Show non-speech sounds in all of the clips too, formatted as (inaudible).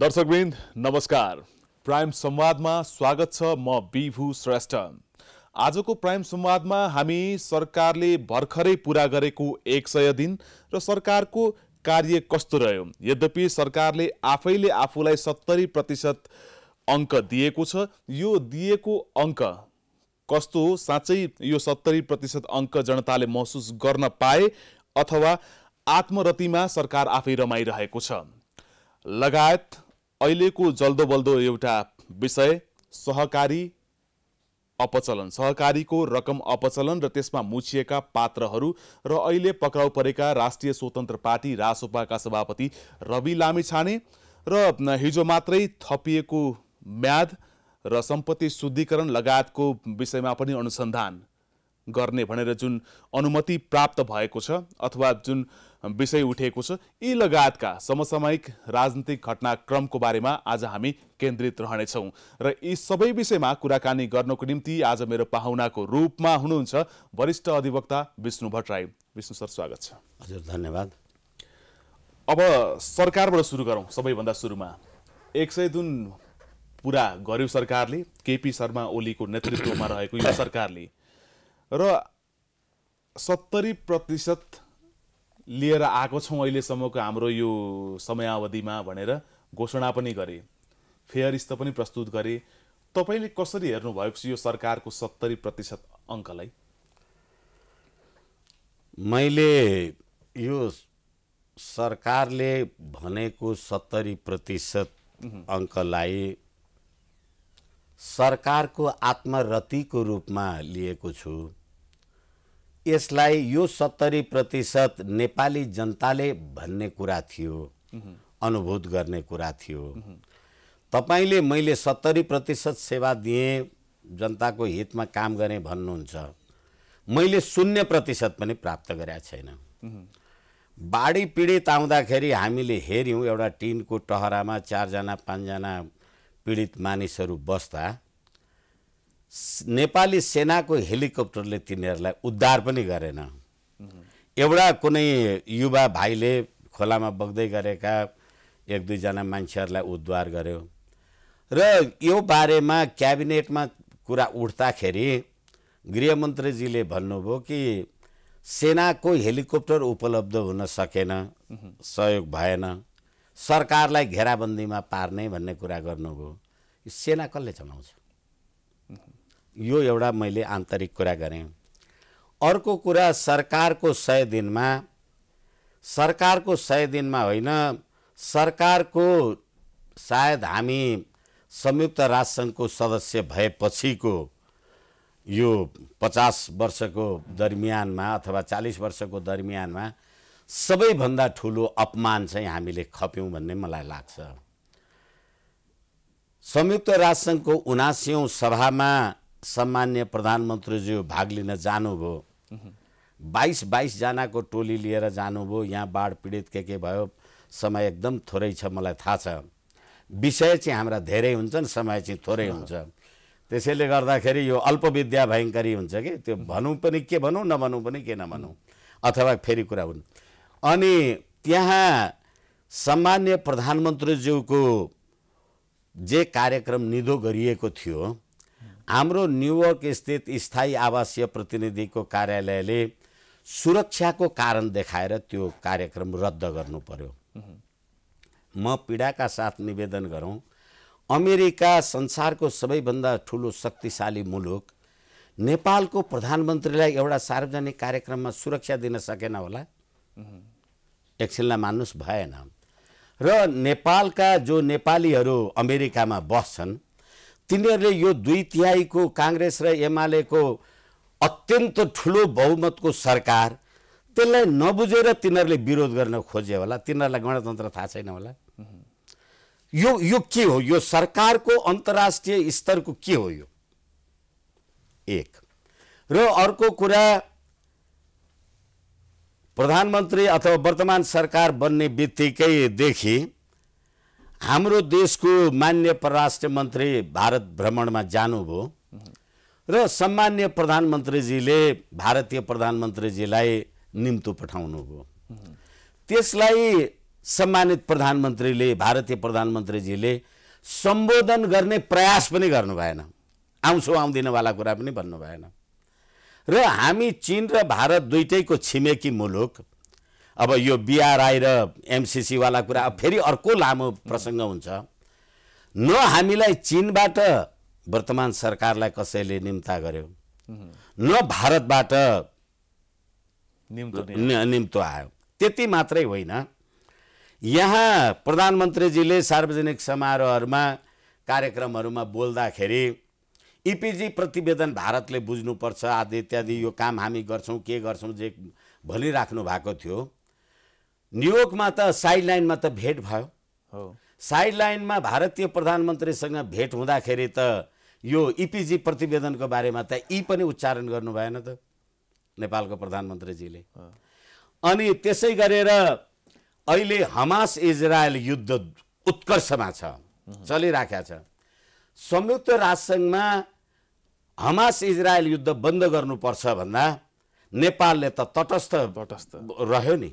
दर्शकवृन्द नमस्कार प्राइम संवादमा स्वागत छ म बिभु श्रेष्ठ आजको प्राइम संवादमा हामी सरकारले भर्खरै पुरा गरेको एक सय दिन र सरकारको कार्य कस्तो रह्यो यद्यपि सरकारले आफैले आफूलाई सत्तरी प्रतिशत अङ्क दिएको छ यो दिएको अङ्क कस्तो हो साँच्चै यो सत्तरी प्रतिशत अङ्क जनताले महसुस गर्न पाए अथवा आत्मरतिमा सरकार आफै रमाइरहेको छ लगायत अहिलेको जल्दोबल्दो एउटा विषय सहकारी अपचलन सहकारीको रकम अपचलन र त्यसमा मुछिएका पात्रहरू र अहिले पक्राउ परेका राष्ट्रिय स्वतन्त्र पार्टी रासोपाका सभापति रवि लामिछाने र हिजो मात्रै थपिएको म्याद र सम्पत्ति शुद्धिकरण लगायतको विषयमा पनि अनुसन्धान गर्ने भनेर जुन अनुमति प्राप्त भएको छ अथवा जुन विषय उठेको छ यी लगायतका समसामयिक राजनीतिक घटनाक्रमको बारेमा आज हामी केन्द्रित रहनेछौँ र यी सबै विषयमा कुराकानी गर्नको निम्ति आज मेरो पाहुनाको रूपमा हुनुहुन्छ वरिष्ठ अधिवक्ता विष्णु भट्टराई विष्णु सर स्वागत छ हजुर धन्यवाद अब सरकारबाट सुरु गरौँ सबैभन्दा सुरुमा एक सय जुन पुरा गर्यो सरकारले केपी शर्मा ओलीको नेतृत्वमा रहेको यो सरकारले र सत्तरी प्रतिशत लिएर आएको छौँ अहिलेसम्मको हाम्रो यो समयावधिमा भनेर घोषणा पनि गरे फेयरिस्त पनि प्रस्तुत गरे तपाईँले कसरी हेर्नुभएको यो सरकारको सत्तरी प्रतिशत अङ्कलाई मैले यो सरकारले भनेको सत्तरी प्रतिशत अङ्कलाई सरकारको आत्मरतिको रूपमा लिएको छु यसलाई यो सत्तरी प्रतिशत नेपाली जनताले भन्ने कुरा थियो अनुभूत गर्ने कुरा थियो तपाईँले मैले सत्तरी प्रतिशत सेवा दिएँ जनताको हितमा काम गरेँ भन्नुहुन्छ मैले शून्य प्रतिशत पनि प्राप्त गरेका छैन बाढी पीडित आउँदाखेरि हामीले हेऱ्यौँ एउटा टिनको टहरामा चारजना पाँचजना पीडित मानिसहरू बस्दा नेपाली सेनाको हेलिकप्टरले तिनीहरूलाई उद्धार पनि गरेन एउटा कुनै युवा भाइले खोलामा बग्दै गरेका एक दुईजना मान्छेहरूलाई उद्धार गर्यो र यो बारेमा क्याबिनेटमा कुरा उठ्दाखेरि गृहमन्त्रीजीले भन्नुभयो कि सेनाको हेलिकप्टर उपलब्ध हुन सकेन सहयोग भएन सरकारलाई घेराबन्दीमा पार्ने भन्ने कुरा गर्नुभयो यो सेना कसले चलाउँछ यो एउटा मैले आन्तरिक कुरा गरेँ अर्को कुरा सरकारको सय दिनमा सरकारको सय दिनमा होइन सरकारको सायद हामी संयुक्त राष्ट्रसङ्घको सदस्य भएपछिको यो पचास वर्षको दरमियानमा अथवा चालिस वर्षको दरमियानमा सबैभन्दा ठुलो अपमान चाहिँ हामीले खप्यौँ भन्ने मलाई लाग्छ संयुक्त राष्ट्रसङ्घको उनासीौँ सभामा सम्मान्य प्रधानमन्त्रीज्यू भाग लिन जानुभयो बाइस बाइसजनाको टोली लिएर जानुभयो यहाँ बाढ पीडित के के भयो समय एकदम थोरै छ मलाई थाहा छ विषय चाहिँ हाम्रा धेरै हुन्छन् समय चाहिँ थोरै हुन्छ त्यसैले गर्दाखेरि यो अल्पविद्या भयङ्करी हुन्छ कि त्यो भनौँ पनि के भनौँ नभनौँ पनि के नभनौँ अथवा फेरि कुरा हुन् अनि त्यहाँ सामान्य प्रधानमन्त्रीज्यूको जे कार्यक्रम निधो गरिएको थियो हाम्रो न्युयोर्क स्थित स्थायी आवासीय प्रतिनिधिको कार्यालयले सुरक्षाको कारण देखाएर त्यो कार्यक्रम रद्द गर्नु पर्यो म पीडाका साथ निवेदन गरौँ अमेरिका संसारको सबैभन्दा ठुलो शक्तिशाली मुलुक नेपालको प्रधानमन्त्रीलाई एउटा सार्वजनिक कार्यक्रममा सुरक्षा दिन सकेन होला एकछिनलाई मान्नुहोस् भएन र नेपालका जो नेपालीहरू अमेरिकामा बस्छन् तिनीहरूले यो दुई तिहाईको काङ्ग्रेस र एमालेको अत्यन्त ठुलो बहुमतको सरकार त्यसलाई नबुझेर तिनीहरूले विरोध गर्न खोज्यो होला तिनीहरूलाई गणतन्त्र थाहा छैन होला यो यो के हो यो सरकारको अन्तर्राष्ट्रिय स्तरको के हो यो एक र अर्को कुरा प्रधानमन्त्री अथवा वर्तमान सरकार बन्ने बित्तिकैदेखि हाम्रो देशको मान्य परराष्ट्र मन्त्री भारत भ्रमणमा जानुभयो र सम्मान्य प्रधानमन्त्रीजीले भारतीय प्रधानमन्त्रीजीलाई निम्तो पठाउनुभयो त्यसलाई सम्मानित प्रधानमन्त्रीले भारतीय प्रधानमन्त्रीजीले सम्बोधन गर्ने प्रयास पनि गर्नु भएन आउँछु आउँदिनवाला कुरा पनि भन्नु भएन र हामी चिन र भारत दुइटैको छिमेकी मुलुक अब यो बिआरआई र एमसिसीवाला कुरा अब फेरि अर्को लामो प्रसङ्ग हुन्छ न हामीलाई चिनबाट वर्तमान सरकारलाई कसैले निम्ता गर्यो न भारतबाट निम्तो आयो त्यति मात्रै होइन यहाँ प्रधानमन्त्रीजीले सार्वजनिक समारोहहरूमा कार्यक्रमहरूमा बोल्दाखेरि इपिजी प्रतिवेदन भारतले बुझ्नुपर्छ आदि इत्यादि यो काम हामी गर्छौँ के गर्छौँ जे भनिराख्नु भएको थियो न्युयोर्कमा त साइड लाइनमा त भेट भयो साइड लाइनमा भारतीय प्रधानमन्त्रीसँग भेट हुँदाखेरि त यो इपिजी e प्रतिवेदनको बारेमा त यी पनि उच्चारण गर्नु भएन त नेपालको प्रधानमन्त्रीजीले अनि त्यसै गरेर अहिले हमास इजरायल युद्ध उत्कर्षमा छ चलिराखेको छ संयुक्त राष्ट्रसङ्घमा हमास इजरायल युद्ध बन्द गर्नुपर्छ भन्दा नेपालले त तटस्थ तटस्थ रह्यो नि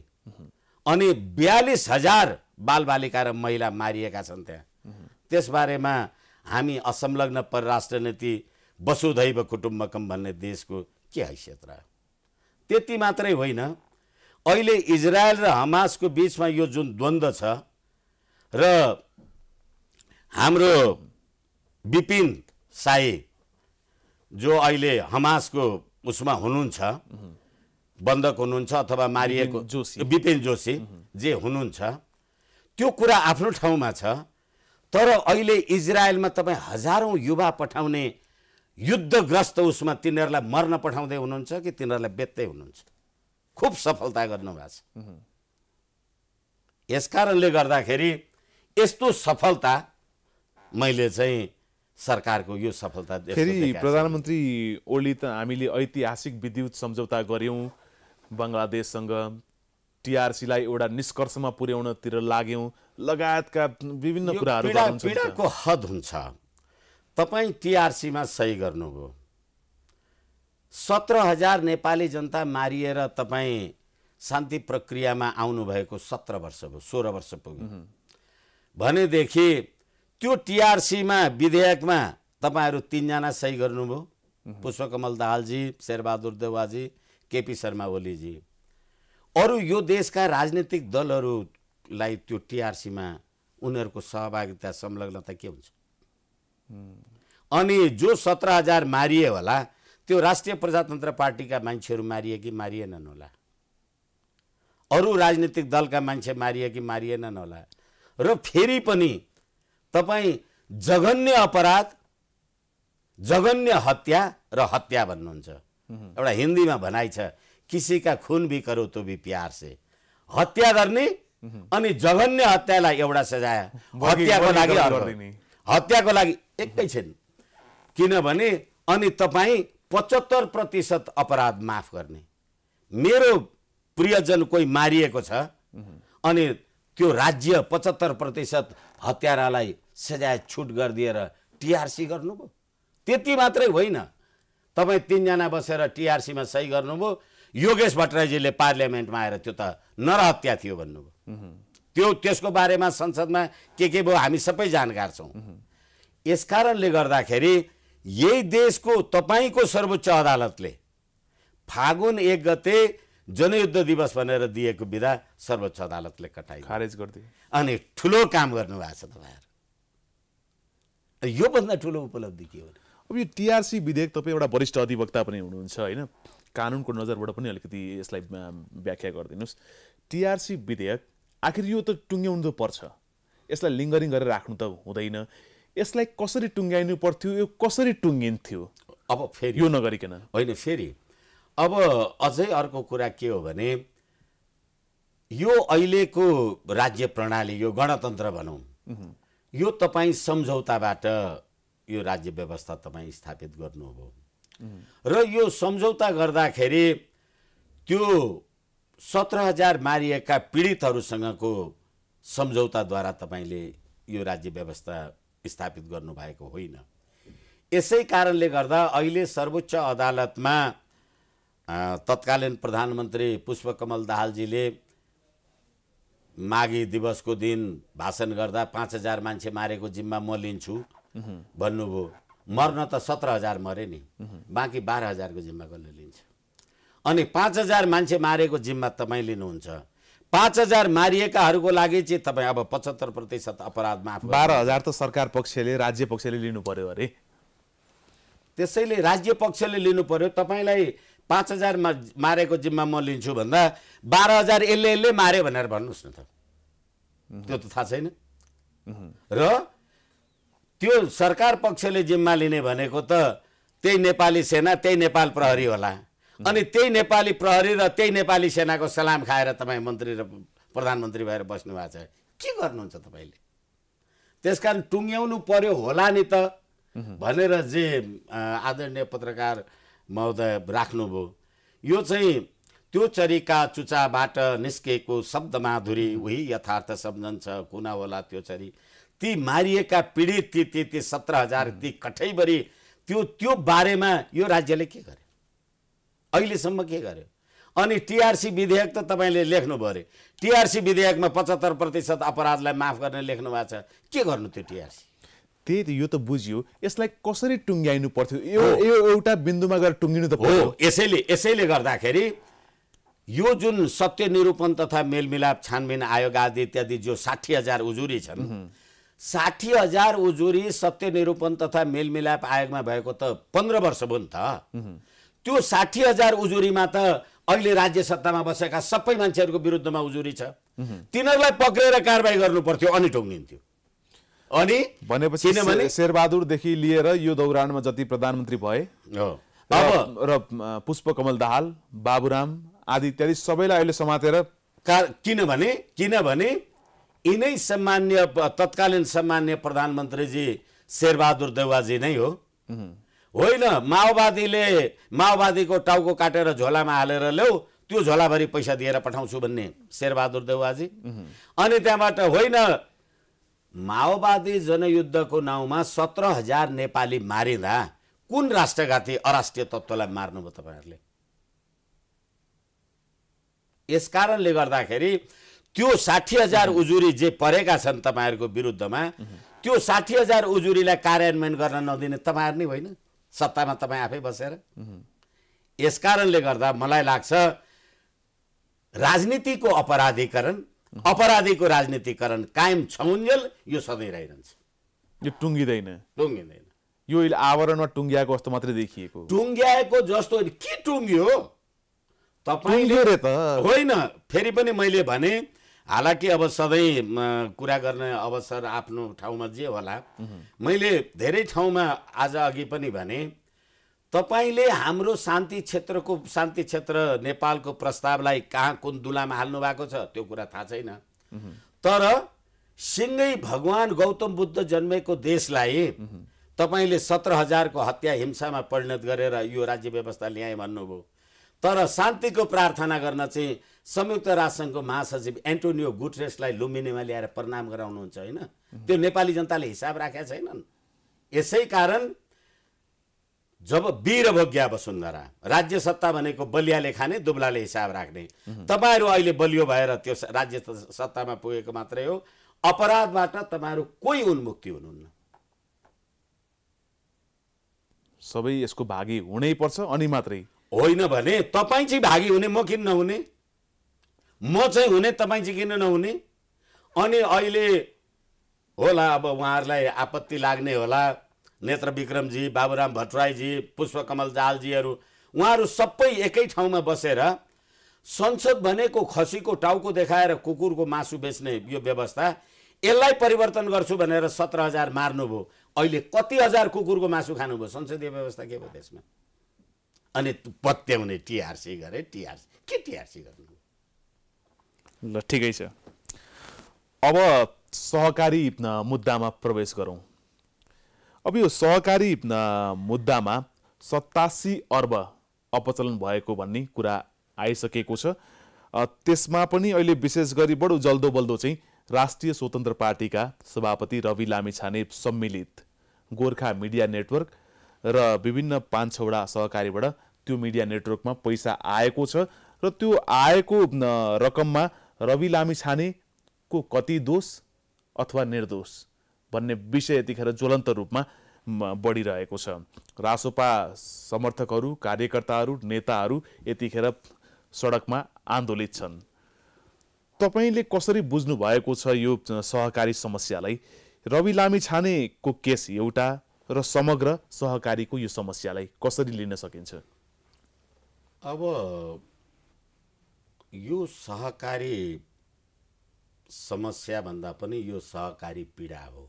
अनि बयालिस हजार बालबालिका र महिला मारिएका छन् त्यहाँ त्यसबारेमा हामी असंलग्न परराष्ट्र नीति वसुधैव कुटुम्बकम भन्ने देशको के हैसियत रह्यो त्यति मात्रै होइन अहिले इजरायल र हमासको बिचमा यो जुन द्वन्द्व छ र हाम्रो विपिन साई जो अहिले हमासको उसमा हुनुहुन्छ बन्धक हुनुहुन्छ अथवा मारिएको जोशी विपिन जोशी जे हुनुहुन्छ त्यो कुरा आफ्नो ठाउँमा छ तर अहिले इजरायलमा तपाईँ हजारौँ युवा पठाउने युद्धग्रस्त उसमा तिनीहरूलाई मर्न पठाउँदै हुनुहुन्छ कि तिनीहरूलाई बेच्दै हुनुहुन्छ खुब सफलता गर्नुभएको छ यस कारणले गर्दाखेरि यस्तो सफलता मैले चाहिँ सरकारको यो सफलता फेरि प्रधानमन्त्री ओली त हामीले ऐतिहासिक विद्युत सम्झौता गऱ्यौँ बङ्गलादेशसँग टिआरसीलाई एउटा निष्कर्षमा पुर्याउनतिर लाग्यौँ लगायतका विभिन्न कुराहरू पीडाको हद हुन्छ तपाईँ टिआरसीमा सही गर्नुभयो सत्र हजार नेपाली जनता मारिएर तपाईँ शान्ति प्रक्रियामा आउनुभएको सत्र वर्ष भयो सोह्र वर्ष पुग्यो भनेदेखि त्यो टिआरसीमा विधेयकमा तपाईँहरू तिनजना सही गर्नुभयो पुष्पकमल दाहालजी शेरबहादुर देवाजी केपी शर्मा ओलीजी अरू यो देशका राजनीतिक दलहरूलाई त्यो टिआरसीमा उनीहरूको सहभागिता संलग्नता के हुन्छ अनि जो सत्र हजार मारिए होला त्यो राष्ट्रिय प्रजातन्त्र पार्टीका मान्छेहरू मारिए कि मारिएनन् होला अरू राजनीतिक दलका मान्छे मारिए कि मारिएनन् होला र फेरि पनि तपाईँ जघन्य अपराध जघन्य हत्या र हत्या भन्नुहुन्छ एउटा हिन्दीमा भनाइ छ किसीका खुन भी करो तो भी प्यार से हत्या गर्ने अनि जघन्य हत्यालाई एउटा सजाय हत्याको लागि हत्याको लागि एकैछिन किनभने अनि तपाईँ पचहत्तर प्रतिशत अपराध माफ गर्ने मेरो प्रियजन कोही मारिएको छ अनि त्यो राज्य पचहत्तर प्रतिशत हत्यारालाई सजाय छुट गरिदिएर टिआरसी गर्नुभयो त्यति मात्रै होइन तपाईँ तिनजना बसेर टिआरसीमा सही गर्नुभयो योगेश भट्टराईजीले पार्लियामेन्टमा आएर त्यो त नरहत्या थियो भन्नुभयो त्यो त्यसको बारेमा संसदमा के के भयो हामी सबै जानकार छौँ यसकारणले गर्दाखेरि यही देशको तपाईँको सर्वोच्च अदालतले फागुन एक गते जनयुद्ध दिवस भनेर दिएको विधा सर्वोच्च अदालतले कटाइ खारेज गरिदियो अनि ठुलो काम गर्नुभएको छ तपाईँहरू योभन्दा ठुलो उपलब्धि के हो अब यो टिआरसी विधेयक तपाईँ एउटा वरिष्ठ अधिवक्ता पनि हुनुहुन्छ होइन कानुनको नजरबाट पनि अलिकति यसलाई व्याख्या गरिदिनुहोस् टिआरसी विधेयक आखिर यो त टुङ्ग्याउनु त पर्छ यसलाई लिङ्गरिङ गरेर राख्नु त हुँदैन यसलाई कसरी टुङ्ग्याइनु पर्थ्यो यो कसरी टुङ्गिन्थ्यो अब फेरि यो नगरिकन होइन फेरि अब अझै अर्को कुरा के हो भने यो अहिलेको राज्य प्रणाली यो गणतन्त्र भनौँ यो तपाईँ सम्झौताबाट यो राज्य व्यवस्था तपाईँ स्थापित गर्नुभयो र यो सम्झौता गर्दाखेरि त्यो सत्र हजार मारिएका पीडितहरूसँगको सम्झौताद्वारा तपाईँले यो राज्य व्यवस्था स्थापित गर्नुभएको होइन यसै कारणले गर्दा अहिले सर्वोच्च अदालतमा तत्कालीन प्रधानमन्त्री पुष्पकमल दाहालजीले माघी दिवसको दिन भाषण गर्दा पाँच हजार मान्छे मारेको जिम्मा म लिन्छु भन्नुभयो मर्न त सत्र हजार मरे नि बाँकी बाह्र हजारको जिम्मा कसले लिन्छ अनि पाँच हजार मान्छे मारेको जिम्मा तपाईँ लिनुहुन्छ पाँच हजार मारिएकाहरूको लागि चाहिँ तपाईँ अब पचहत्तर प्रतिशत अपराध माफ बाह्र हजार त सरकार पक्षले राज्य पक्षले लिनु पर्यो अरे त्यसैले राज्य पक्षले लिनु पर्यो तपाईँलाई पाँच हजार मारेको जिम्मा म लिन्छु भन्दा बाह्र हजार यसले यसले मारे भनेर भन्नुहोस् न त त्यो त थाहा छैन र त्यो सरकार पक्षले जिम्मा लिने भनेको त त्यही नेपाली सेना त्यही नेपाल प्रहरी होला अनि त्यही नेपाली प्रहरी र त्यही नेपाली सेनाको सलाम खाएर तपाईँ मन्त्री र प्रधानमन्त्री भएर बस्नु भएको छ के गर्नुहुन्छ तपाईँले त्यस कारण टुङ्ग्याउनु पर्यो होला नि त भनेर जे आदरणीय पत्रकार महोदय राख्नुभयो यो चाहिँ त्यो चरीका चुचाबाट निस्केको शब्द माधुरी उही यथार्थ सम्झन्छ कुना होला त्यो चरी ती मारिएका पीडित ती ती ती सत्र हजार ती कठैभरि त्यो त्यो बारेमा यो राज्यले के गर्यो अहिलेसम्म के गर्यो अनि टिआरसी विधेयक त तपाईँले लेख्नुभयो अरे टिआरसी विधेयकमा पचहत्तर प्रतिशत अपराधलाई माफ गर्ने लेख्नु भएको छ के गर्नु त्यो टिआरसी त्यही त यो त बुझियो यसलाई कसरी टुङ्ग्याइनु पर्थ्यो यो यो एउटा बिन्दुमा गएर टुङ्गिनु त हो यसैले यसैले गर्दाखेरि यो जुन सत्य निरूपण तथा मेलमिलाप छानबिन आयोग आदि इत्यादि जो साठी हजार उजुरी छन् साठी हजार उजुरी सत्य निरूपण तथा मेलमिलाप आयोगमा भएको त पन्ध्र वर्ष भयो नि त त्यो साठी हजार उजुरीमा त अहिले राज्य सत्तामा बसेका सबै मान्छेहरूको विरुद्धमा उजुरी छ तिनीहरूलाई पक्रेर कारवाही गर्नु पर्थ्यो अनि टोङ्गिन्थ्यो अनि भनेपछि किनभने शेरबहादुरदेखि लिएर यो दौरानमा जति प्रधानमन्त्री भए अब र कमल दाहाल बाबुराम आदि इत्यादि सबैलाई अहिले समातेर किनभने किनभने यिनै सम्मान्य तत्कालीन सम्मान्य प्रधानमन्त्रीजी शेरबहादुर देवाजी नै हो होइन माओवादीले माओवादीको टाउको काटेर झोलामा हालेर ल्याऊ त्यो झोलाभरि पैसा दिएर पठाउँछु भन्ने शेरबहादुर देवाजी अनि त्यहाँबाट होइन माओवादी जनयुद्धको नाउँमा सत्र हजार नेपाली मारिँदा कुन राष्ट्रघाती अराष्ट्रिय तत्त्वलाई मार्नुभयो तपाईँहरूले यस कारणले गर्दाखेरि त्यो साठी हजार उजुरी जे परेका छन् तपाईँहरूको विरुद्धमा त्यो साठी हजार उजुरीलाई कार्यान्वयन गर्न नदिने तपाईँहरू नै होइन सत्तामा तपाईँ आफै बसेर यस कारणले गर्दा मलाई लाग्छ राजनीतिको अपराधीकरण अपराधीको राजनीतिकरण कायम छुन्जेल यो सधैँ रहिरहन्छ यो टुङ्गिँदैन टुङ्गिँदैन यो आवरणमा टुङ्ग्याएको जस्तो मात्रै देखिएको टुङ्ग्याएको जस्तो के टुङ्गियो तपाईँले होइन फेरि पनि मैले भने हालाकि अब सधैँ कुरा गर्ने अवसर आफ्नो ठाउँमा जे होला मैले धेरै ठाउँमा आज अघि पनि भने तपाईँले हाम्रो शान्ति क्षेत्रको शान्ति क्षेत्र नेपालको प्रस्तावलाई कहाँ कुन दुलामा हाल्नु भएको छ त्यो कुरा थाहा छैन तर सिँगै भगवान् गौतम बुद्ध जन्मेको देशलाई तपाईँले सत्र हजारको हत्या हिंसामा परिणत गरेर यो राज्य व्यवस्था ल्याएँ भन्नुभयो तर शान्तिको प्रार्थना गर्न चाहिँ संयुक्त राष्ट्रसङ्घको महासचिव एन्टोनियो गुटरेसलाई लुम्बिनीमा ल्याएर प्रणाम गराउनुहुन्छ होइन त्यो नेपाली जनताले हिसाब राखेका छैनन् यसै कारण जब वीरभोग्या वसुन्धरा राज्य सत्ता भनेको बलियाले खाने दुब्लाले हिसाब राख्ने तपाईँहरू अहिले बलियो भएर त्यो राज्य सत्तामा पुगेको मात्रै हो अपराधबाट तपाईँहरू कोही उन्मुक्ति हुनुहुन्न सबै यसको भागी हुनै पर्छ अनि मात्रै होइन भने तपाईँ चाहिँ भागी हुने म किन नहुने म चाहिँ हुने तपाईँ चाहिँ किन नहुने अनि अहिले होला अब उहाँहरूलाई आपत्ति लाग्ने होला नेत्र विक्रमजी बाबुराम भट्टराईजी पुष्पकमल दालजीहरू उहाँहरू सबै एकै ठाउँमा बसेर संसद भनेको खसीको टाउको देखाएर कुकुरको मासु बेच्ने यो व्यवस्था यसलाई परिवर्तन गर्छु भनेर सत्र हजार मार्नुभयो अहिले कति हजार कुकुरको मासु खानुभयो संसदीय व्यवस्था के भयो त्यसमा अनि पत्याउने टिआरसी गरे टिआरसी के टिआरसी गर्नु ल ठिकै छ अब सहकारी मुद्दामा प्रवेश गरौँ अब यो सहकारी मुद्दामा सत्तासी अर्ब अपचलन भएको भन्ने कुरा आइसकेको छ त्यसमा पनि अहिले विशेष गरी बडो जल्दो बल्दो चाहिँ राष्ट्रिय स्वतन्त्र पार्टीका सभापति रवि लामिछाने सम्मिलित गोर्खा मिडिया नेटवर्क र विभिन्न पाँच छवटा सहकारीबाट त्यो मिडिया नेटवर्कमा पैसा आएको छ र त्यो आएको रकममा रवि लामिछानेको कति दोष अथवा निर्दोष भन्ने विषय यतिखेर ज्वलन्त रूपमा बढिरहेको छ रासोपा समर्थकहरू कार्यकर्ताहरू नेताहरू यतिखेर सडकमा आन्दोलित छन् तपाईँले कसरी बुझ्नु भएको छ यो सहकारी समस्यालाई रवि लामिछानेको केस एउटा र समग्र सहकारीको यो समस्यालाई कसरी लिन सकिन्छ अब यो सहकारी समस्या भन्दा पनि यो सहकारी पीडा हो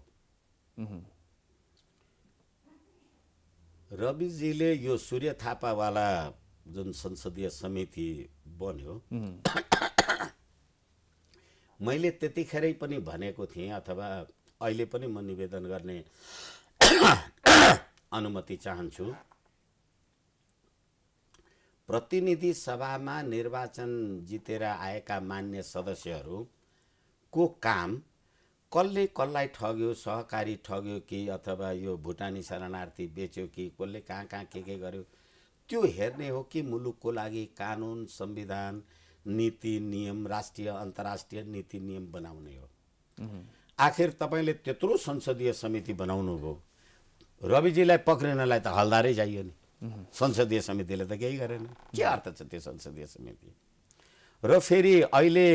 रविजीले यो सूर्य थापावाला जुन संसदीय समिति बन्यो मैले त्यतिखेरै पनि भनेको थिएँ अथवा अहिले पनि म निवेदन गर्ने अनुमति चाहन्छु प्रतिनिधि सभामा निर्वाचन जितेर आएका मान्य सदस्यहरूको काम कसले कसलाई ठग्यो सहकारी ठग्यो कि अथवा यो भुटानी शरणार्थी बेच्यो कि कसले कहाँ कहाँ के के गर्यो त्यो हेर्ने हो कि मुलुकको लागि कानुन संविधान नीति नियम राष्ट्रिय अन्तर्राष्ट्रिय नीति नियम बनाउने हो आखिर तपाईँले त्यत्रो संसदीय समिति बनाउनुभयो रविजीलाई पक्रिनलाई त हल्दारै चाहियो नि संसदीय समितिले त केही गरेन के अर्थ छ त्यो संसदीय समिति र फेरि अहिले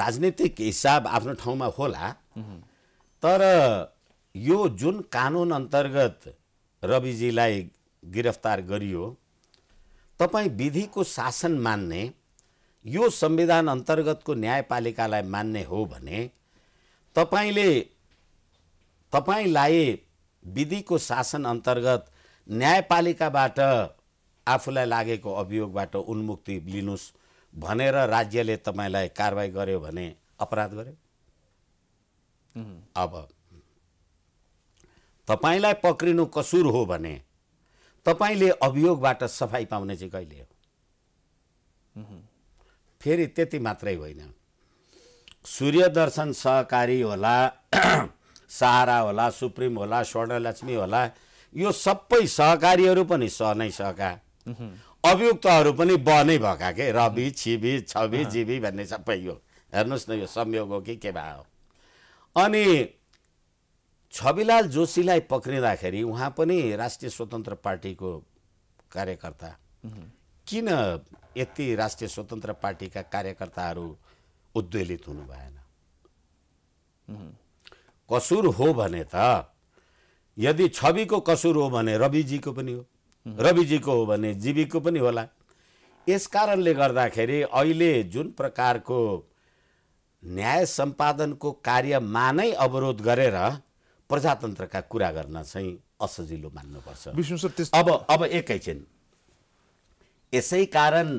राजनीतिक हिसाब आफ्नो ठाउँमा होला तर यो जुन कानुन अन्तर्गत रविजीलाई गिरफ्तार गरियो तपाईँ विधिको शासन मान्ने यो संविधान अन्तर्गतको न्यायपालिकालाई मान्ने हो भने तपाईँले तपाईँलाई विधिको शासन अन्तर्गत न्यायपालिकाबाट आफूलाई लागेको अभियोगबाट उन्मुक्ति लिनुहोस् भनेर राज्यले तपाईँलाई कारवाही गर्यो भने अपराध गर्यो अब तपाईँलाई पक्रिनु कसुर हो भने तपाईँले अभियोगबाट सफाइ पाउने चाहिँ कहिले हो फेरि त्यति मात्रै होइन सूर्य दर्शन सहकारी होला (clears throat) सहारा होला सुप्रिम होला स्वर्णलक्ष्मी होला यो सबै सहकारीहरू पनि स नै सका अभियुक्तहरू पनि ब नै भएका के रवि छिबी छवि जिबी भन्ने सबै यो हेर्नुहोस् न यो संयोग हो कि के हो अनि छविलाल जोशीलाई पक्रिँदाखेरि उहाँ पनि राष्ट्रिय स्वतन्त्र पार्टीको कार्यकर्ता किन यति राष्ट्रिय स्वतन्त्र पार्टीका कार्यकर्ताहरू उद्वेलित हुनु भएन कसुर हो भने त यदि छविको कसुर हो भने रविजीको पनि हो रविजीको हो भने जीविको पनि होला यस कारणले गर्दाखेरि अहिले जुन प्रकारको न्याय सम्पादनको कार्यमा नै अवरोध गरेर प्रजातन्त्रका कुरा गर्न चाहिँ असजिलो मान्नुपर्छ अब अब एकैछिन यसै कारण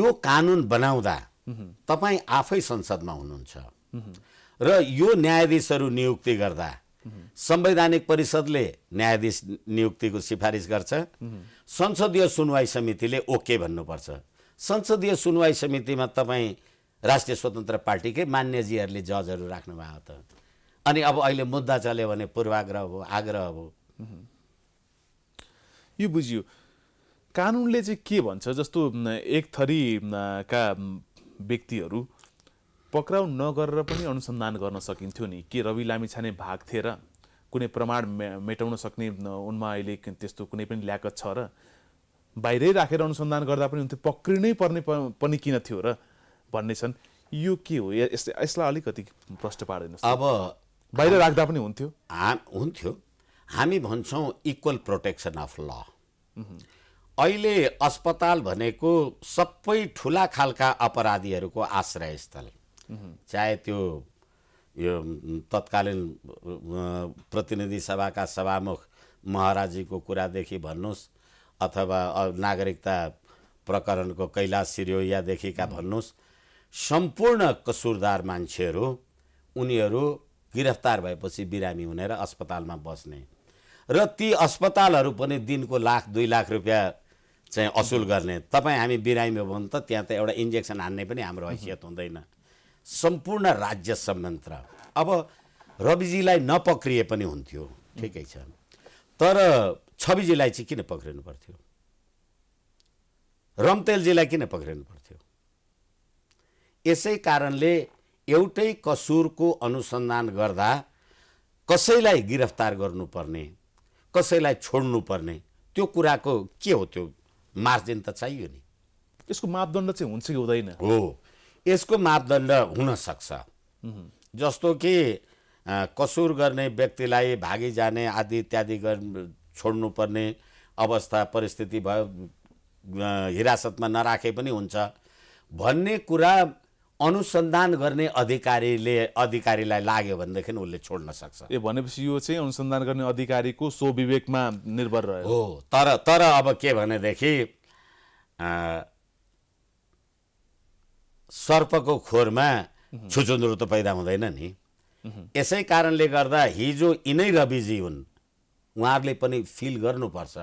यो कानुन बनाउँदा तपाईँ आफै संसदमा हुनुहुन्छ र यो न्यायाधीशहरू नियुक्ति गर्दा संवैधानिक परिषदले न्यायाधीश नियुक्तिको सिफारिस गर्छ संसदीय सुनवाई समितिले ओके भन्नुपर्छ संसदीय सुनवाई समितिमा तपाईँ राष्ट्रिय स्वतन्त्र पार्टीकै मान्यजीहरूले जजहरू राख्नुभएको त अनि अब अहिले मुद्दा चल्यो भने पूर्वाग्रह हो आग्रह हो यो बुझियो कानुनले चाहिँ के भन्छ जस्तो एक थरीका व्यक्तिहरू पक्राउ नगरेर पनि अनुसन्धान गर्न सकिन्थ्यो नि के रवि लामिछाने भाग थिए र कुनै प्रमाण मेटाउन सक्ने उनमा अहिले त्यस्तो कुनै पनि ल्याकत छ र बाहिरै राखेर अनुसन्धान गर्दा पनि हुन्थ्यो पक्रिनै पर्ने पनि किन थियो र भन्ने छन् यो के हो यस यसलाई अलिकति प्रश्न पार्दैन अब बाहिर राख्दा पनि हुन्थ्यो हा हुन्थ्यो हामी भन्छौँ इक्वल प्रोटेक्सन अफ ल अहिले अस्पताल भनेको सबै ठुला खालका अपराधीहरूको आश्रयस्थल चाहे त्यो यो तत्कालीन प्रतिनिधि सभाका सभामुख महाराजीको कुरादेखि भन्नुहोस् अथवा नागरिकता प्रकरणको कैलाश सिरियोयादेखिका भन्नुहोस् सम्पूर्ण कसुरदार मान्छेहरू उनीहरू गिरफ्तार भएपछि बिरामी हुनेर अस्पतालमा बस्ने र ती अस्पतालहरू पनि दिनको लाख दुई लाख रुपियाँ चाहिँ असुल गर्ने तपाईँ हामी बिरामी हो भने त त्यहाँ त एउटा इन्जेक्सन हान्ने पनि हाम्रो हैसियत हुँदैन सम्पूर्ण राज्य संयन्त्र अब रविजीलाई नपक्रिए पनि हुन्थ्यो ठिकै छ तर छविजीलाई चाहिँ किन पक्रिनु पर्थ्यो रमतेलजीलाई किन पक्रिनु पर्थ्यो यसै कारणले एउटै कसुरको अनुसन्धान गर्दा कसैलाई गिरफ्तार गर्नुपर्ने कसैलाई छोड्नुपर्ने त्यो कुराको के हो त्यो मार्जिन त चाहियो नि यसको मापदण्ड चाहिँ हुन्छ कि हुँदैन हो यसको मापदण्ड हुनसक्छ जस्तो कि कसुर गर्ने व्यक्तिलाई भागी जाने आदि इत्यादि छोड्नुपर्ने अवस्था परिस्थिति भयो हिरासतमा नराखे पनि हुन्छ भन्ने कुरा अनुसन्धान गर्ने अधिकारीले अधिकारीलाई लाग्यो भनेदेखि उसले छोड्न सक्छ ए भनेपछि यो चाहिँ अनुसन्धान गर्ने अधिकारीको सो विवेकमा निर्भर रह्यो हो तर तर अब के भनेदेखि सर्पको खोरमा छुचुन्द्रो त पैदा हुँदैन नि यसै कारणले गर्दा हिजो यिनै रविजी हुन् उहाँहरूले पनि फिल गर्नुपर्छ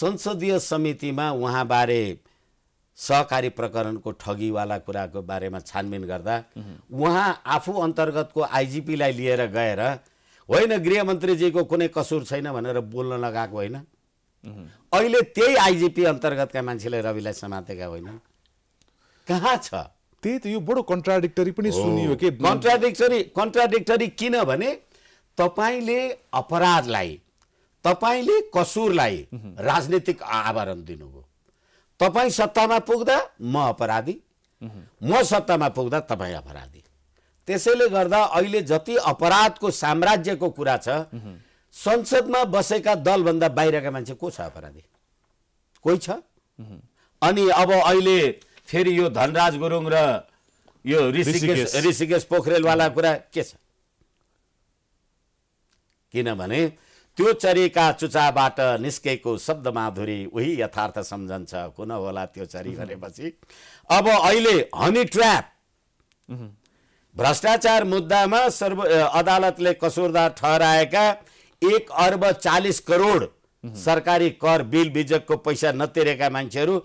संसदीय समितिमा उहाँबारे सहकारी प्रकरणको ठगीवाला कुराको बारेमा छानबिन गर्दा उहाँ आफू अन्तर्गतको आइजिपीलाई लिएर गएर होइन गृहमन्त्रीजीको कुनै कसुर छैन भनेर बोल्न लगाएको होइन अहिले त्यही आइजिपी अन्तर्गतका मान्छेले रविलाई समातेका होइनन् कहाँ छ त्यही त यो बडो कन्ट्राडिक्टरी पनि सुनियो कि कन्ट्राडिक्टरी कन्ट्राडिक्टरी किनभने तपाईँले अपराधलाई तपाईँले कसुरलाई राजनीतिक आवरण दिनुभयो तपाईँ सत्तामा पुग्दा म अपराधी म सत्तामा पुग्दा तपाईँ अपराधी त्यसैले गर्दा अहिले जति अपराधको साम्राज्यको कुरा छ संसदमा बसेका दलभन्दा बाहिरका मान्छे को छ अपराधी कोही छ अनि अब अहिले फेरि यो धनराज गुरुङ र यो ऋषिकेश ऋषिकेश पोखरेलवाला कुरा के छ किनभने त्यो चरीका चुचाबाट निस्केको शब्द माधुरी उही यथार्थ सम्झन्छ कुन होला त्यो चरी भनेपछि अब अहिले हनी ट्र्याप भ्रष्टाचार मुद्दामा सर्व अदालतले कसुरदार ठहराएका एक अर्ब चालिस करोड सरकारी कर बिल बिजकको पैसा नतिरेका मान्छेहरू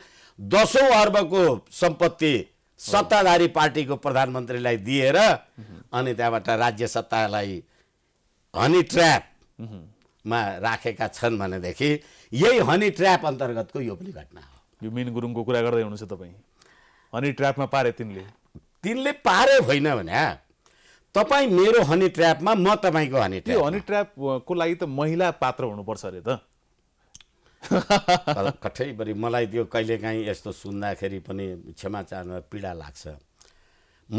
दसौँ अर्बको सम्पत्ति सत्ताधारी पार्टीको प्रधानमन्त्रीलाई दिएर अनि त्यहाँबाट राज्य सत्तालाई हनी ट्र्यापमा राखेका छन् भनेदेखि यही हनी ट्र्याप अन्तर्गतको यो पनि घटना हो यो मिन गुरुङको कुरा गर्दै हुनुहुन्छ तपाईँ हनी ट्र्यापमा पारे तिनले तिनले पारे होइन भने तपाईँ मेरो हनी ट्र्यापमा म तपाईँको हनी ट्र्याप हनी ट्र्यापको लागि त महिला पात्र हुनुपर्छ अरे त कठैभरि मलाई त्यो कहिलेकाहीँ यस्तो सुन्दाखेरि पनि क्षमा चाहन पीडा लाग्छ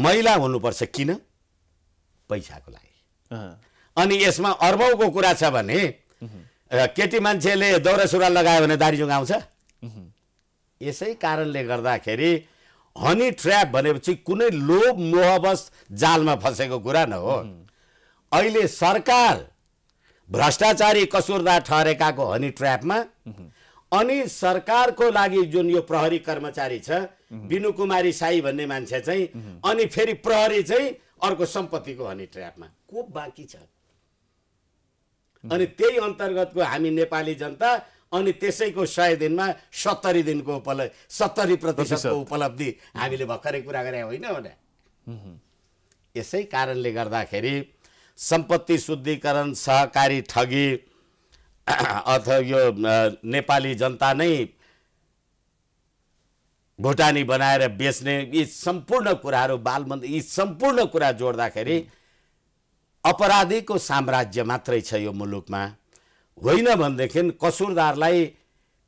मैला हुनुपर्छ किन पैसाको लागि अनि यसमा अर्बौको कुरा छ भने केटी मान्छेले दौरा सुरुवाल लगायो भने दारी आउँछ यसै कारणले गर्दाखेरि हनी ट्र्याप भनेपछि कुनै लोभ मोहवश जालमा फसेको कुरा न हो अहिले सरकार भ्रष्टाचारी कसुरदार ठहरेकाको हनी ट्र्यापमा अनि सरकारको लागि जुन यो प्रहरी कर्मचारी छ विनु कुमारी साई भन्ने मान्छे चाहिँ अनि फेरि प्रहरी चाहिँ अर्को सम्पत्तिको हनी ट्र्यापमा को बाँकी छ अनि त्यही अन्तर्गतको हामी नेपाली जनता अनि त्यसैको सय दिनमा सत्तरी दिनको उपलब्धि सत्तरी प्रतिशतको उपलब्धि हामीले भर्खरै कुरा गरे होइन यसै कारणले गर्दाखेरि सम्पत्ति शुद्धिकरण सहकारी ठगी अथवा यो नेपाली जनता नै भुटानी बनाएर बेच्ने यी सम्पूर्ण कुराहरू बालमन्द यी सम्पूर्ण कुरा जोड्दाखेरि अपराधीको साम्राज्य मात्रै छ यो मुलुकमा होइन भनेदेखि कसुरदारलाई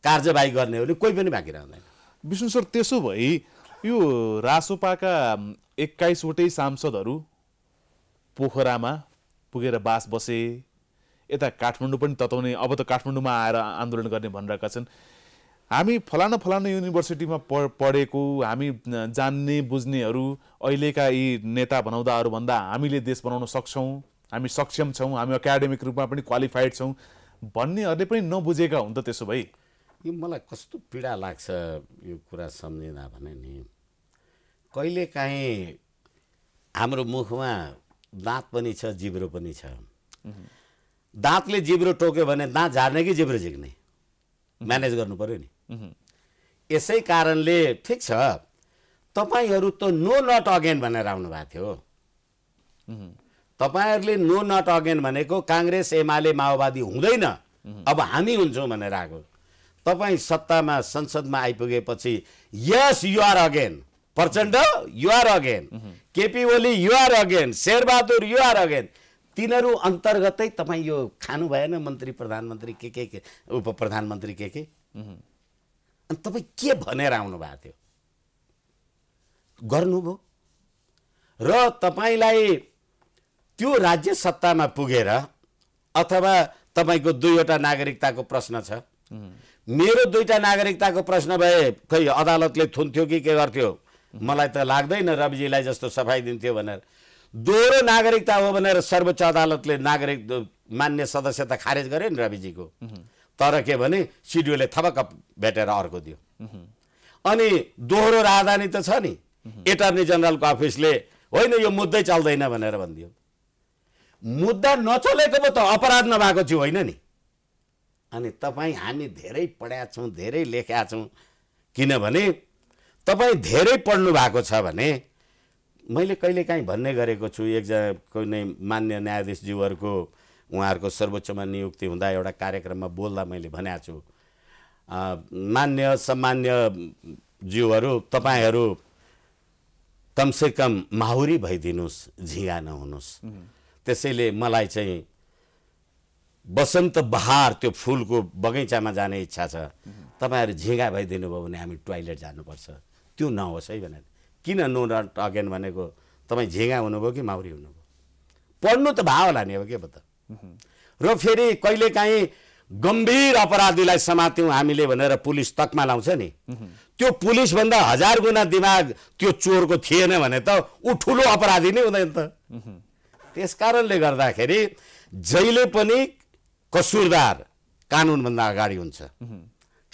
कार्यवाही गर्ने हो भने कोही पनि बाँकी रहँदैन विष्णु सर त्यसो भई यो रासोपाका एक्काइसवटै सांसदहरू पोखरामा पुगेर बास बसे यता काठमाडौँ पनि तताउने अब त काठमाडौँमा आएर आन्दोलन गर्ने भनिरहेका छन् हामी फलाना फलाना युनिभर्सिटीमा प पढेको हामी जान्ने बुझ्नेहरू अहिलेका यी नेता बनाउँदाहरूभन्दा हामीले देश बनाउन सक्छौँ हामी सक्षम छौँ हामी एकाडेमिक रूपमा पनि क्वालिफाइड छौँ भन्नेहरूले पनि नबुझेका हुन् त त्यसो भए यो मलाई कस्तो पीडा लाग्छ यो कुरा सम्झिँदा भने नि कहिलेकाहीँ हाम्रो मुखमा दाँत पनि छ जिब्रो पनि छ दाँतले जिब्रो टोक्यो भने दाँत झार्ने कि जिब्रो झिक्ने म्यानेज गर्नु पऱ्यो नि यसै कारणले ठिक छ तपाईँहरू त नो नट अगेन भनेर आउनु भएको थियो तपाईँहरूले नो नट अगेन भनेको काङ्ग्रेस एमाले माओवादी हुँदैन अब हामी हुन्छौँ भनेर आएको तपाईँ सत्तामा संसदमा आइपुगेपछि यस you're again Prachanda you're again KP Oli you're again Sher Bahadur you're again तिनीहरू अन्तर्गतै तपाईँ यो खानु भएन मन्त्री प्रधानमन्त्री के के के उप प्रधानमन्त्री के के अनि तपाईँ के भनेर आउनुभएको थियो गर्नुभयो र तपाईँलाई त्यो राज्य सत्तामा पुगेर अथवा तपाईँको दुईवटा नागरिकताको प्रश्न छ मेरो दुईवटा नागरिकताको प्रश्न भए खै अदालतले थुन्थ्यो कि के गर्थ्यो मलाई त लाग्दैन रविजीलाई जस्तो सफाइ दिन्थ्यो भनेर दोहोरो नागरिकता हो भनेर सर्वोच्च अदालतले नागरिक मान्य सदस्यता खारेज गर्यो नि रविजीको तर के भने सिडिओले थपक्क भेटेर अर्को दियो अनि दोहोरो राजधानी त छ नि एटर्नी जनरलको अफिसले होइन यो मुद्दै चल्दैन भनेर भनिदियो मुद्दा नचलेको पो त अपराध नभएको थियो होइन नि अनि तपाईँ हामी धेरै पढ्या छौँ धेरै लेख्या छौँ किनभने तपाईँ धेरै पढ्नु भएको छ भने मैले कहिलेकाहीँ भन्ने गरेको छु एकजना कुनै मान्य न्यायाधीशज्यूहरूको उहाँहरूको सर्वोच्चमा नियुक्ति हुँदा एउटा कार्यक्रममा बोल्दा मैले भनेको छु मान्य सम्मान्य ज्यूहरू तपाईँहरू कमसे माहुरी भइदिनुहोस् झिँगा नहुनुहोस् त्यसैले मलाई चाहिँ वसन्त बहार त्यो फुलको बगैँचामा जाने इच्छा छ तपाईँहरू झिँगा भइदिनु भयो भने हामी टोइलेट जानुपर्छ त्यो नहोस् है भनेर किन नो नट अगेन भनेको तपाईँ झेगा हुनुभयो कि माउरी हुनुभयो पढ्नु त भाव होला नि अब के त र फेरि कहिलेकाहीँ गम्भीर अपराधीलाई समात्यौँ हामीले भनेर पुलिस तकमा लाउँछ नि त्यो पुलिसभन्दा हजार गुणा दिमाग त्यो चोरको थिएन भने त ऊ ठुलो अपराधी नै हुँदैन त त्यस कारणले गर्दाखेरि जहिले पनि कसुरदार कानुनभन्दा अगाडि हुन्छ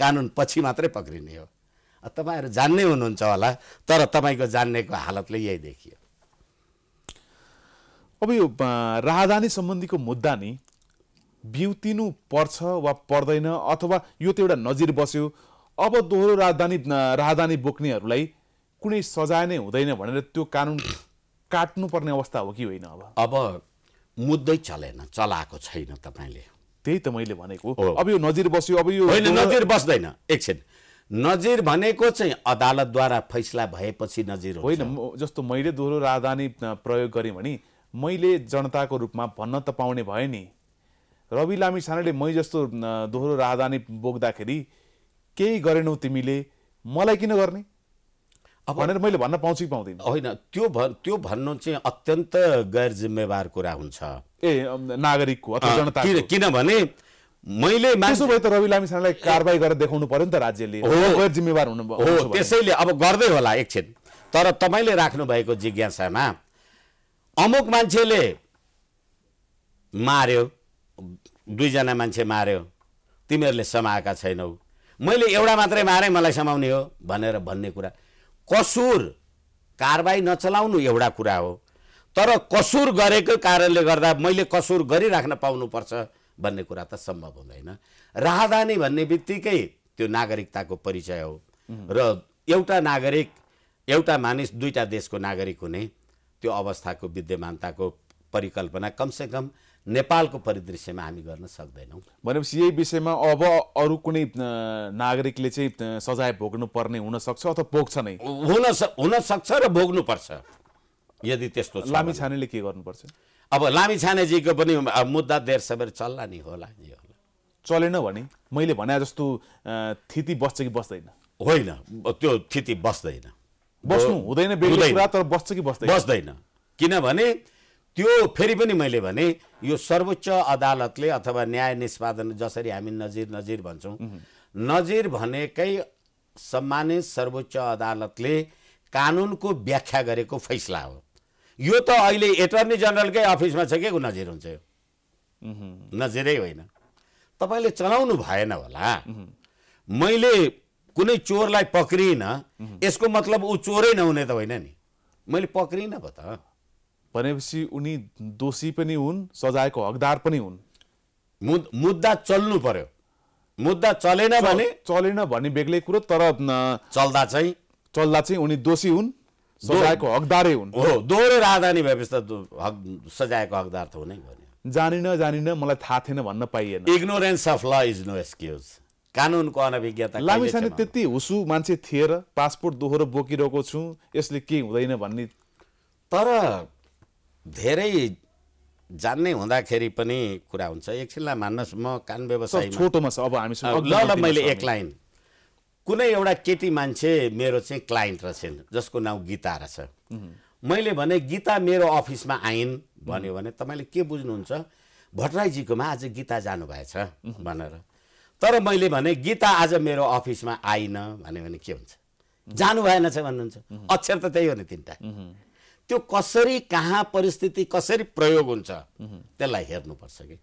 कानुन पछि मात्रै पक्रिने हो तपाईँहरू जान्नै हुनुहुन्छ होला तर तपाईँको जान्नेको हालतले यही देखियो अब यो राहदानी सम्बन्धीको मुद्दा नि बिउतिनु पर्छ वा पर्दैन अथवा यो त एउटा नजिर बस्यो अब दोहोरो राजधानी राहदानी बोक्नेहरूलाई कुनै सजाय नै हुँदैन भनेर त्यो कानुन काट्नुपर्ने अवस्था हो कि होइन अब अब मुद्दै चलेन चलाएको छैन तपाईँले त्यही त मैले भनेको अब यो नजिर बस्यो अब यो नजिर बस्दैन एकछिन नजिर भनेको चाहिँ अदालतद्वारा फैसला भएपछि नजिर होइन जस्तो मैले दोहोरो राजधानी प्रयोग गरेँ भने मैले जनताको रूपमा भन्न त पाउने भए नि रवि लामी सानाले मै जस्तो दोहोरो राजधानी बोक्दाखेरि केही गरेनौ तिमीले मलाई किन गर्ने अब भनेर मैले भन्न पाउँछु कि पाउँदिनँ होइन त्यो भ त्यो भन्नु चाहिँ अत्यन्त गैर जिम्मेवार कुरा हुन्छ ए नागरिकको जनता किनभने मैले त्यसो भए त रवि लामिछानेलाई कारवाही गरेर देखाउनु पर्यो नि त राज्यले हो जिम्मेवार हुनु हो त्यसैले अब गर्दै होला एकछिन तर तपाईँले राख्नु भएको जिज्ञासामा अमुक मान्छेले मार्यो दुईजना मान्छे मार्यो तिमीहरूले समाएका छैनौ मैले एउटा मात्रै मारे मलाई समाउने हो भनेर भन्ने कुरा कसुर कारवाही नचलाउनु एउटा कुरा हो तर कसुर गरेको कारणले गर्दा मैले कसुर गरिराख्न पाउनुपर्छ भन्ने कुरा त सम्भव हुँदैन राहदानी भन्ने बित्तिकै त्यो नागरिकताको परिचय हो र एउटा नागरिक एउटा मानिस दुईवटा देशको नागरिक हुने त्यो अवस्थाको विद्यमानताको परिकल्पना कमसेकम नेपालको परिदृश्यमा हामी गर्न सक्दैनौँ भनेपछि यही विषयमा अब अरू कुनै नागरिकले चाहिँ सजाय भोग्नु पर्ने हुनसक्छ अथवा भोग्छ नै हुन सक्छ र भोग्नुपर्छ यदि त्यस्तो लामी छानेले के गर्नुपर्छ अब लामी छानेजीको पनि मुद्दा देर सबै चल्ला नि होला जे होला चलेन भने मैले भने जस्तो थिति बस्छ कि बस्दैन होइन त्यो थिति बस्दैन बस्नु हुँदैन तर बस्छ कि बस्दैन बस्दैन किनभने त्यो फेरि पनि मैले भने यो सर्वोच्च अदालतले अथवा न्याय निष्पादन जसरी हामी नजिर नजिर भन्छौँ नजिर भनेकै सम्मानित सर्वोच्च अदालतले कानुनको व्याख्या गरेको फैसला हो यो त अहिले एटर्नी जेनरलकै अफिसमा छ के नजिर हुन्छ यो नजिरै होइन तपाईँले चलाउनु भएन होला मैले कुनै चोरलाई पक्रिनँ यसको मतलब ऊ चोरै नहुने त होइन नि मैले पक्रिनँ भ त भनेपछि उनी दोषी पनि हुन् सजायको हकदार पनि हुन् मुद मुद्दा चल्नु पर्यो मुद्दा चलेन भने चलेन भन्ने बेग्लै कुरो तर चल्दा चाहिँ चल्दा चाहिँ उनी दोषी हुन् सजायको हकदारै हुन् हो दोहोरो राजधानी भएपछि त हक सजायको हकदार त हुनै भन्यो जानिन जानिन मलाई थाहा थिएन भन्न पाइएन ignorance of law is no excuse कानुनको अनभिज्ञता लामिसाने त्यति हुसु मान्छे थिएर पासपोर्ट दोहोरो बोकिरहेको छु यसले के हुँदैन भन्ने तर धेरै जान्ने हुँदाखेरि पनि कुरा हुन्छ एकछिनलाई मान्नुहोस् म कान व्यवसाय छोटोमा छ अब हामी ल ल मैले एक लाइन कुनै एउटा केटी मान्छे मेरो चाहिँ क्लाइन्ट रहेछन् जसको नाउँ गीता रहेछ मैले भने गीता मेरो अफिसमा आइन् भन्यो भने तपाईँले के बुझ्नुहुन्छ भट्टराईजीकोमा आज गीता जानुभएछ भनेर तर मैले भने गीता आज मेरो अफिसमा आइन भन्यो भने के हुन्छ जानु भएन छ भन्नुहुन्छ अक्षर त त्यही हो नि तिनवटा त्यो कसरी कहाँ परिस्थिति कसरी प्रयोग हुन्छ त्यसलाई हेर्नुपर्छ कि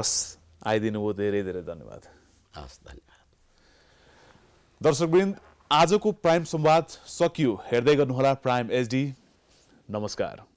हस् आइदिनु भयो धेरै धेरै धन्यवाद हस् धन्यवाद दर्शकवृन्द आजको प्राइम संवाद सकियो हेर्दै गर्नुहोला प्राइम एचडी नमस्कार